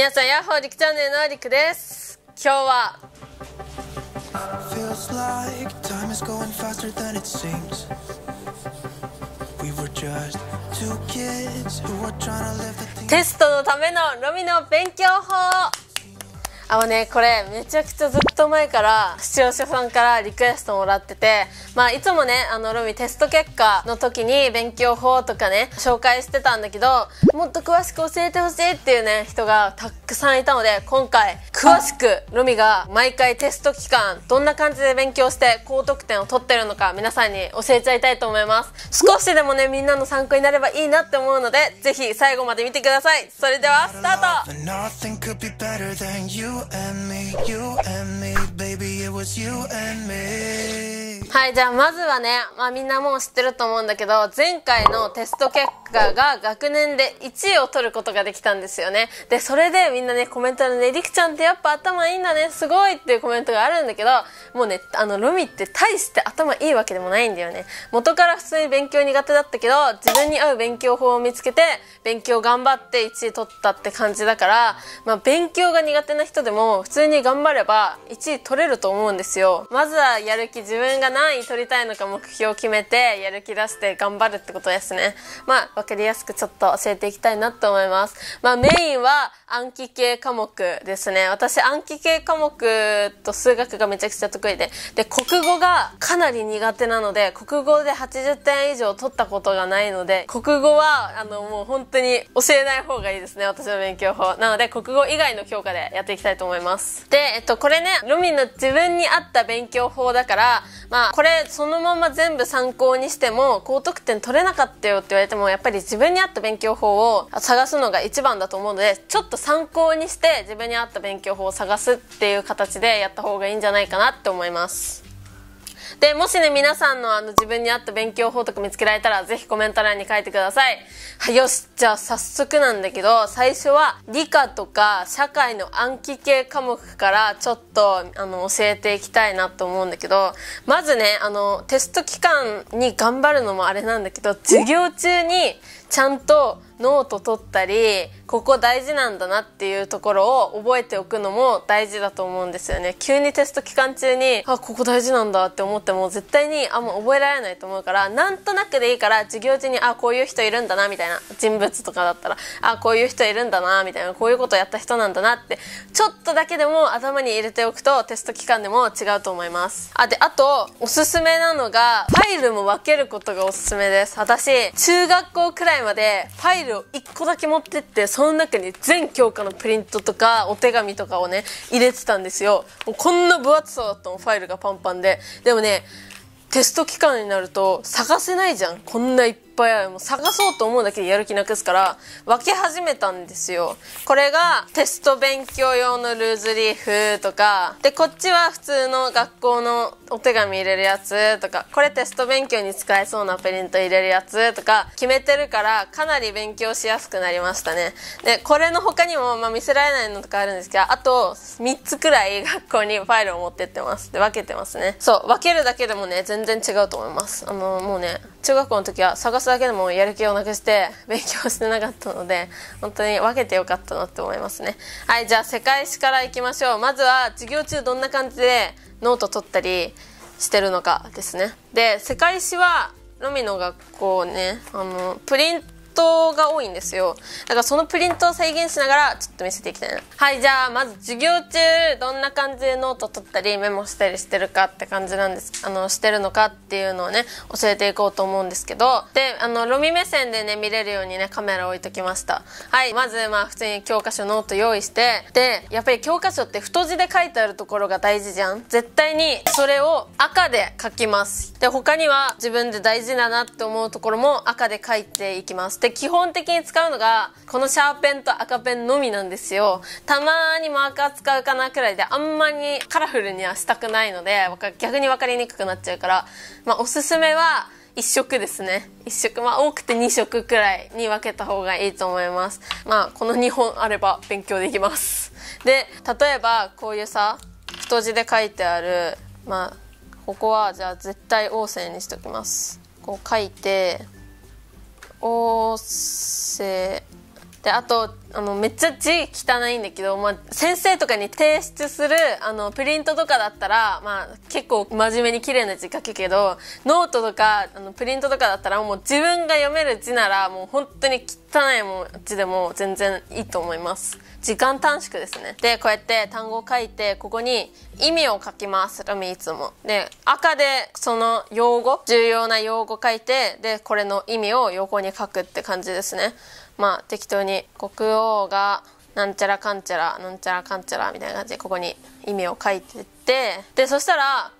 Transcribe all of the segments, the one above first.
皆さんヤッホーリクチャンネルのリクです今日はテストのためのロミの勉強法あのねこれめちゃくちゃずっと前から視聴者さんからリクエストもらっててまあいつもねあのロミテスト結果の時に勉強法とかね紹介してたんだけどもっと詳しく教えてほしいっていうね人がたくさんいたので今回詳しくロミが毎回テスト期間どんな感じで勉強して高得点を取ってるのか皆さんに教えちゃいたいと思います少しでもねみんなの参考になればいいなって思うのでぜひ最後まで見てくださいそれではスタートはい、じゃあまずはね、まあみんなもう知ってると思うんだけど、前回のテスト結果、が学年で1位を取ることができたんですよね。で、それでみんなね、コメントでね、りくちゃんってやっぱ頭いいんだね、すごいっていうコメントがあるんだけど、もうね、あの、ロミって大して頭いいわけでもないんだよね。元から普通に勉強苦手だったけど、自分に合う勉強法を見つけて、勉強頑張って1位取ったって感じだから、まあ、勉強が苦手な人でも、普通に頑張れば1位取れると思うんですよ。まずはやる気、自分が何位取りたいのか目標を決めて、やる気出して頑張るってことですね。まあ分かりやすくちょっと教えていきたいなと思います。まあメインは暗記系科目ですね。私暗記系科目と数学がめちゃくちゃ得意で、で、国語がかなり苦手なので、国語で80点以上取ったことがないので、国語はあのもう本当に教えない方がいいですね、私の勉強法。なので国語以外の教科でやっていきたいと思います。で、えっと、これね、ロミの自分に合った勉強法だから、まあこれそのまま全部参考にしても高得点取れなかったよって言われてもやっぱりぱり自分に合った勉強法を探すのが一番だと思うのでちょっと参考にして自分に合った勉強法を探すっていう形でやった方がいいんじゃないかなって思います。で、もしね、皆さんのあの自分に合った勉強法とか見つけられたら、ぜひコメント欄に書いてください。はい、よし、じゃあ早速なんだけど、最初は理科とか社会の暗記系科目からちょっと、あの、教えていきたいなと思うんだけど、まずね、あの、テスト期間に頑張るのもあれなんだけど、授業中にちゃんとノート取ったり、ここ大事なんだなっていうところを覚えておくのも大事だと思うんですよね急にテスト期間中にあここ大事なんだって思っても絶対にあんま覚えられないと思うからなんとなくでいいから授業中にあこういう人いるんだなみたいな人物とかだったらあこういう人いるんだなみたいなこういうことやった人なんだなってちょっとだけでも頭に入れておくとテスト期間でも違うと思いますあであとおすすめなのがファイルも分けることがおすすめです私中学校くらいまでファイルを1個だけ持ってってその中に全教科のプリントとかお手紙とかをね入れてたんですよもうこんな分厚さだったのファイルがパンパンででもねテスト期間になると探せないじゃんこんないっぱいぱいあるもう探そうと思うだけでやる気なくすから分け始めたんですよこれがテスト勉強用のルーズリーフとかでこっちは普通の学校のお手紙入れるやつとかこれテスト勉強に使えそうなプリント入れるやつとか決めてるからかなり勉強しやすくなりましたねでこれの他にも、まあ、見せられないのとかあるんですけどあと3つくらい学校にファイルを持ってってますで分けてますねそう分けるだけでもね全然違うと思いますあのもうね中学校の時は探すだけでもやる気をなくして勉強してなかったので本当に分けてよかったなって思いますねはいじゃあ世界史からいきましょうまずは授業中どんな感じでノート取ったりしてるのかですねで世界史はロミの学校ねあのプリントトが多いんですよだからそのプリントを再現しながらちょっと見せていきたいなはいじゃあまず授業中どんな感じでノート取ったりメモしたりしてるかって感じなんですあのしてるのかっていうのをね教えていこうと思うんですけどであのロミ目線でね見れるようにねカメラ置いときましたはいまずまあ普通に教科書ノート用意してでやっぱり教科書って太字で書いてあるところが大事じゃん絶対にそれを赤で書きますで他には自分で大事だなって思うところも赤で書いていきますでで、基本的に使うのが、このシャーペンと赤ペンのみなんですよ。たまにマーカー使うかなくらいで、あんまりカラフルにはしたくないので、逆に分かりにくくなっちゃうから、まあ、おすすめは、1色ですね1色まあ多くて2色くらいに分けた方がいいと思いますまあこの2本あれば勉強できますで例えばこういうさ太字で書いてあるまあここはじゃあ絶対旺盛にしときますこう書いておせであとあのめっちゃ字汚いんだけど、まあ、先生とかに提出するあのプリントとかだったら、まあ、結構真面目に綺麗な字書くけどノートとかあのプリントとかだったらもう自分が読める字ならもう本当に汚いも字でも全然いいと思います時間短縮ですねでこうやって単語を書いてここに意味を書きますラミいつもで赤でその用語重要な用語書いてでこれの意味を横に書くって感じですねまあ適当に国王がなんちゃらかんちゃらなんちゃらかんちゃらみたいな感じでここに意味を書いてってでそしたら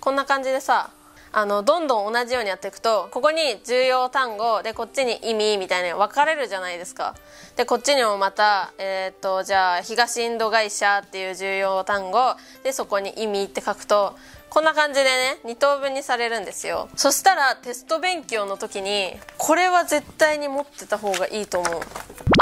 こんな感じでさあのどんどん同じようにやっていくとここに重要単語でこっちに意味みたいなの分かれるじゃないですかでこっちにもまたえっ、ー、とじゃあ東インド会社っていう重要単語でそこに意味って書くとこんな感じでね、2等分にされるんですよ。そしたら、テスト勉強の時に、これは絶対に持ってた方がいいと思う。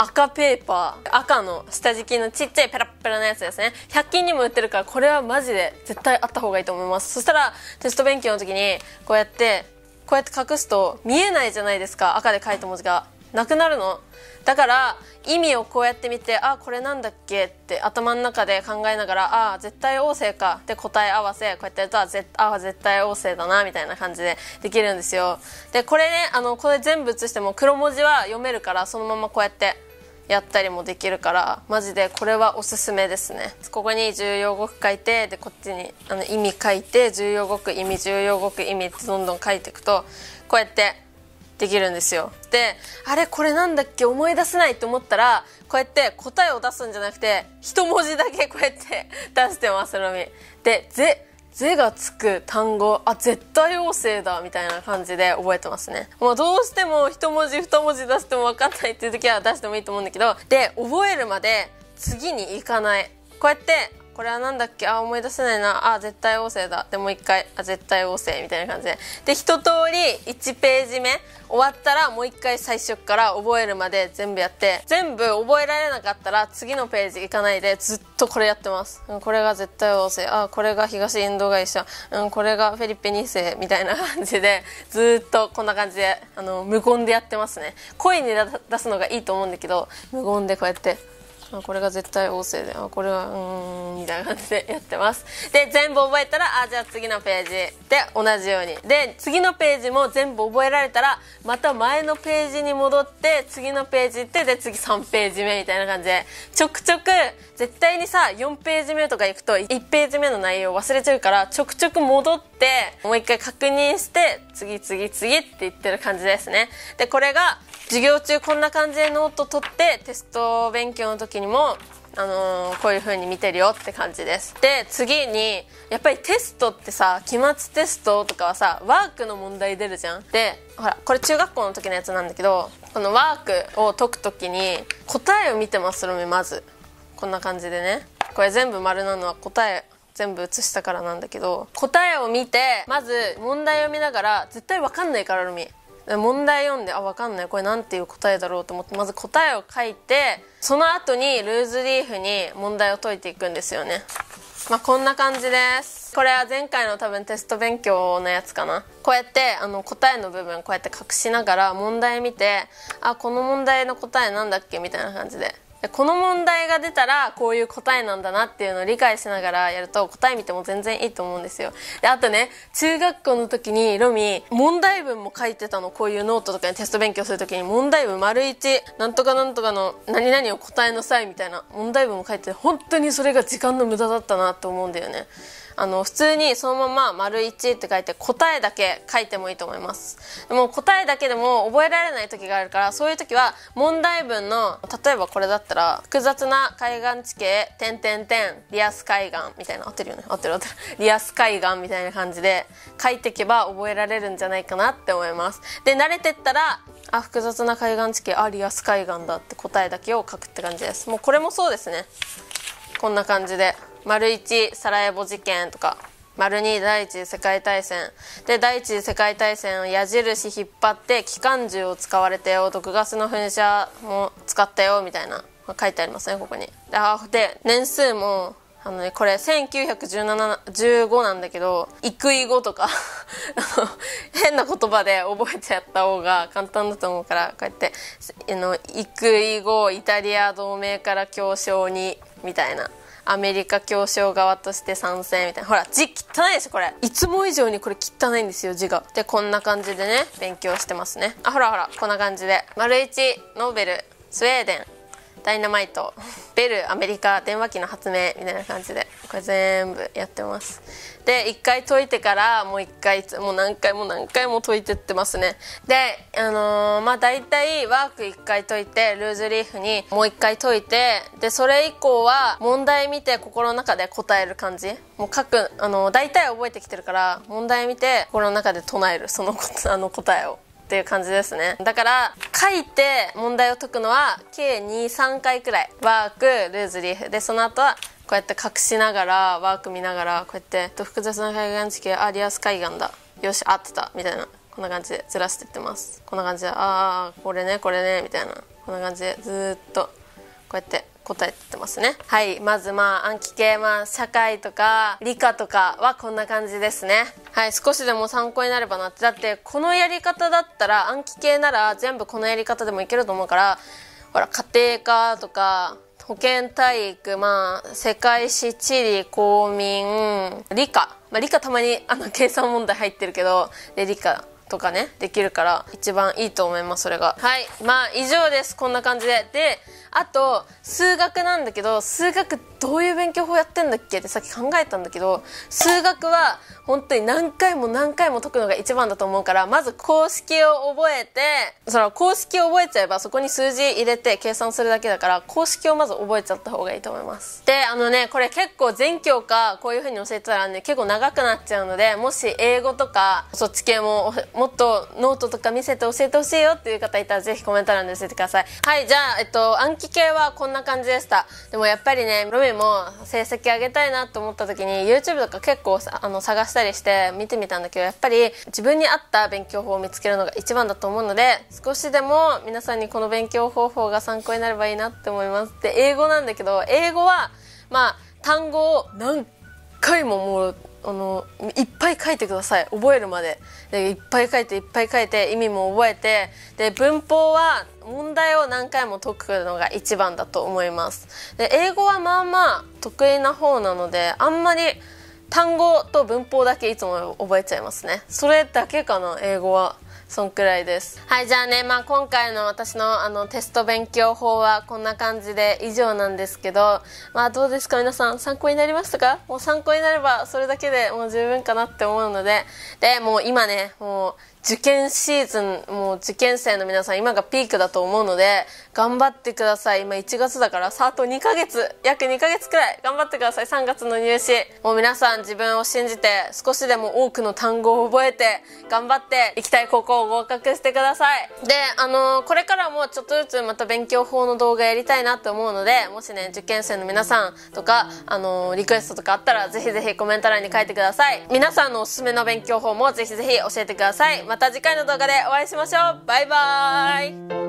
赤ペーパー。赤の下敷きのちっちゃいペラペラなやつですね。100均にも売ってるから、これはマジで絶対あった方がいいと思います。そしたら、テスト勉強の時に、こうやって、こうやって隠すと見えないじゃないですか。赤で書いた文字が。なくなるの。だから意味をこうやって見てあこれなんだっけって頭の中で考えながらあ絶対旺盛かで答え合わせこうやってやるとあぜあ絶対旺盛だなみたいな感じでできるんですよでこれねあのこれ全部写しても黒文字は読めるからそのままこうやってやったりもできるからマジでこれはおすすめですねここに重要語句書いてでこっちにあの意味書いて重要語句意味重要語句意味ってどんどん書いていくとこうやってできるんですよであれこれなんだっけ思い出せないって思ったらこうやって答えを出すんじゃなくて一文字だけこうやって 出してますのみで「ぜ」「ぜ」がつく単語あ絶対王星だみたいな感じで覚えてますねもうどうしても一文字二文字出しても分かんないっていう時は出してもいいと思うんだけどで覚えるまで次に行かないこうやってこれは何だっけあ思い出せないなあ絶対旺盛だでもう一回あ絶対旺盛みたいな感じでで一通り1ページ目終わったらもう一回最初から覚えるまで全部やって全部覚えられなかったら次のページ行かないでずっとこれやってます、うん、これが絶対旺盛あこれが東インド会社、うん、これがフェリッペ2世みたいな感じでずっとこんな感じであの無言でやってますね声に出すのがいいと思うんだけど無言でこうやってこれが絶対旺盛で、あ、これは、うーん、みたいな感じでやってます。で、全部覚えたら、あ、じゃあ次のページ。で、同じように。で、次のページも全部覚えられたら、また前のページに戻って、次のページ行って、で、次3ページ目みたいな感じで、ちょくちょく、絶対にさ、4ページ目とか行くと、1ページ目の内容忘れちゃうから、ちょくちょく戻って、もう一回確認して、次次次って言ってる感じですね。で、これが、授業中こんな感じでノート取ってテスト勉強の時にも、あのー、こういう風に見てるよって感じですで次にやっぱりテストってさ期末テストとかはさワークの問題出るじゃんでほらこれ中学校の時のやつなんだけどこのワークを解く時に答えを見てますのまずこんな感じでねこれ全部丸なのは答え全部写したからなんだけど答えを見てまず問題を見ながら絶対分かんないからのミ問題読んであ分かんないこれなんていう答えだろうと思ってまず答えを書いてその後にルーズリーフに問題を解いていくんですよねまあこんな感じですこれは前回の多分テスト勉強のやつかなこうやってあの答えの部分こうやって隠しながら問題見てあこの問題の答えなんだっけみたいな感じでこの問題が出たらこういう答えなんだなっていうのを理解しながらやると答え見ても全然いいと思うんですよであとね中学校の時にロミ問題文も書いてたのこういうノートとかにテスト勉強する時に問題文丸一なんとかなんとかの何々を答えなさいみたいな問題文も書いて本当にそれが時間の無駄だったなと思うんだよねあの普通にそのまま「丸一って書いて答えだけ書いてもいいと思いますでも答えだけでも覚えられない時があるからそういう時は問題文の例えばこれだったったら複雑な海岸地形点点点リアス海岸みたいな合ってるよね合ってる合ってる リアス海岸みたいな感じで書いてけば覚えられるんじゃないかなって思いますで慣れてったらあ複雑な海岸地形あリアス海岸だって答えだけを書くって感じですもうこれもそうですねこんな感じで丸1サラエボ事件とか丸2第一次世界大戦で第一次世界大戦を矢印引っ張って機関銃を使われたよ毒ガスの噴射も使ったよみたいなが書いてありますねここにで年数もあのねこれ1915なんだけど育い後とか 変な言葉で覚えてやった方が簡単だと思うからこうやって「あの育い後、イタリア同盟から協商に」みたいな。アメリカ協商側として参戦みたいなほら字汚いでしょこれいつも以上にこれ汚いんですよ字がでこんな感じでね勉強してますねあほらほらこんな感じで丸一ノーベルスウェーデンダイナマイトベルアメリカ電話機の発明みたいな感じでこれ全部やってますで1回解いてからもう1回もう何回も何回も解いてってますねであのー、まあ大体ワーク1回解いてルーズリーフにもう1回解いてでそれ以降は問題見て心の中で答える感じもう書くあのー、大体覚えてきてるから問題見て心の中で唱えるそのあの答えをっていう感じですねだから書いて問題を解くのは計23回くらいワークルーズリーフでその後はこうやって隠しながらワーク見ながらこうやって複雑な海岸地形あリアス海岸だよし合ってたみたいなこんな感じでずらしていってますこんな感じでああこれねこれねみたいなこんな感じでずっとこうやって答えてますねはいまずまあ暗記系まあ社会とか理科とかはこんな感じですねはい少しでも参考になればなってだってこのやり方だったら暗記系なら全部このやり方でもいけると思うからほら家庭科とか保健体育、まあ、世界史、地理、公民、理科。まあ、理科たまにあの計算問題入ってるけど、で、理科とかねできるから一番いいと思いますそれがはいまあ以上ですこんな感じでであと数学なんだけど数学どういう勉強法やってんだっけってさっき考えたんだけど数学は本当に何回も何回も解くのが一番だと思うからまず公式を覚えてその公式を覚えちゃえばそこに数字入れて計算するだけだから公式をまず覚えちゃった方がいいと思いますであのねこれ結構全教科こういう風に教えてたらね結構長くなっちゃうのでもし英語とかそっち系もももっとノートとか見せて教えてほしいよっていう方いたらぜひコメント欄で教えてくださいはいじゃあ、えっと、暗記系はこんな感じでしたでもやっぱりねロミも成績上げたいなと思った時に YouTube とか結構あの探したりして見てみたんだけどやっぱり自分に合った勉強法を見つけるのが一番だと思うので少しでも皆さんにこの勉強方法が参考になればいいなって思いますで英語なんだけど英語はまあ単語を何回ももうあのいっぱい書いてください覚えるまででいっぱい書いていっぱい書いて意味も覚えてで文法は問題を何回も解くのが一番だと思いますで英語はまあまあ得意な方なのであんまり単語と文法だけいつも覚えちゃいますねそれだけかな英語はそんくらいですはいじゃあね、まあ、今回の私のあのテスト勉強法はこんな感じで以上なんですけど、まあ、どうですか皆さん参考になりましたかもう参考になればそれだけでもう十分かなって思うのででもう今ねもう受験シーズンもう受験生の皆さん今がピークだと思うので頑張ってください今1月だからさあと2ヶ月約2ヶ月くらい頑張ってください3月の入試もう皆さん自分を信じて少しでも多くの単語を覚えて頑張って行きたい高校を合格してくださいであのー、これからもちょっとずつまた勉強法の動画やりたいなって思うのでもしね受験生の皆さんとかあのー、リクエストとかあったらぜひぜひコメント欄に書いてください皆さんのおすすめの勉強法もぜひぜひ教えてください、ままた次回の動画でお会いしましょうバイバーイ